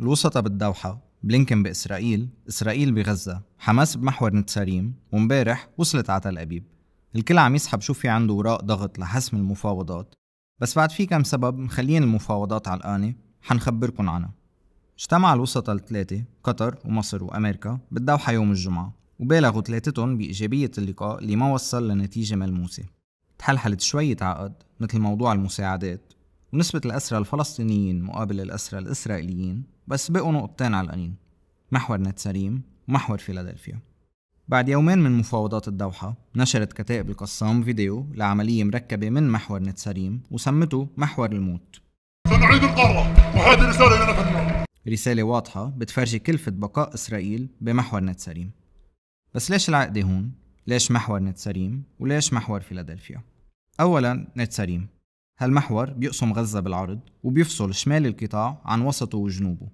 الوسطى بالدوحة بلينكن بإسرائيل إسرائيل بغزة حماس بمحور نتساريم ومبارح وصلت على تل أبيب الكل عم يسحب شو في عنده وراء ضغط لحسم المفاوضات بس بعد في كم سبب مخلين المفاوضات علقانة حنخبركن عنها اجتمع الوسطى الثلاثة قطر ومصر وأمريكا بالدوحة يوم الجمعة وبالغوا ثلاثتهم بإيجابية اللقاء اللي ما وصل لنتيجة ملموسة تحلحلت شوية عقد مثل موضوع المساعدات ونسبة الأسرى الفلسطينيين مقابل الأسرى الإسرائيليين بس بقوا نقطتين علقانين محور نتساريم ومحور فيلادلفيا بعد يومين من مفاوضات الدوحة نشرت كتائب القسام فيديو لعملية مركبة من محور نتساريم وسمته محور الموت سنعيد القارة وهذه رسالة لنا رسالة واضحة بتفرجي كلفة بقاء إسرائيل بمحور نتساريم بس ليش العقدة هون؟ ليش محور نتساريم؟ وليش محور فيلادلفيا؟ أولا نتساريم هالمحور بيقسم غزة بالعرض وبيفصل شمال القطاع عن وسطه وجنوبه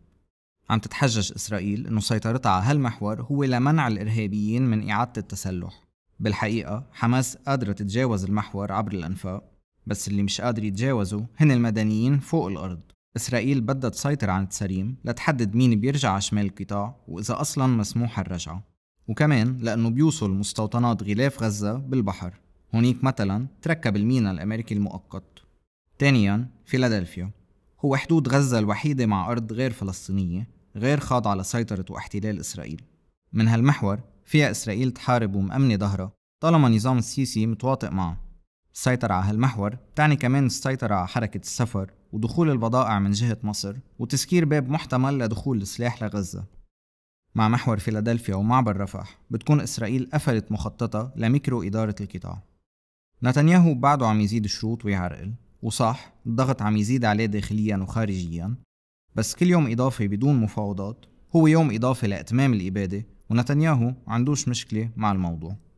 عم تتحجج إسرائيل إنه سيطرتها على هالمحور هو لمنع الإرهابيين من إعادة التسلح بالحقيقة حماس قادرة تتجاوز المحور عبر الأنفاق بس اللي مش قادر يتجاوزه هن المدنيين فوق الأرض إسرائيل بدها تسيطر عن تسريم لتحدد مين بيرجع على شمال القطاع وإذا أصلا مسموح الرجعة وكمان لأنه بيوصل مستوطنات غلاف غزة بالبحر هونيك مثلا تركب المينا الأمريكي المؤقت ثانيا فيلادلفيا هو حدود غزة الوحيدة مع أرض غير فلسطينية غير خاضعة لسيطرة واحتلال إسرائيل من هالمحور فيها إسرائيل تحارب ومأمنة ظهرها طالما نظام السيسي متواطئ معه السيطرة على هالمحور تعني كمان السيطرة على حركة السفر ودخول البضائع من جهة مصر وتسكير باب محتمل لدخول السلاح لغزة مع محور فيلادلفيا ومعبر رفح بتكون إسرائيل قفلت مخططها لميكرو إدارة القطاع نتنياهو بعده عم يزيد الشروط ويعرقل وصح الضغط عم يزيد عليه داخليا وخارجيا بس كل يوم إضافة بدون مفاوضات هو يوم إضافة لإتمام الإبادة ونتنياهو عندوش مشكلة مع الموضوع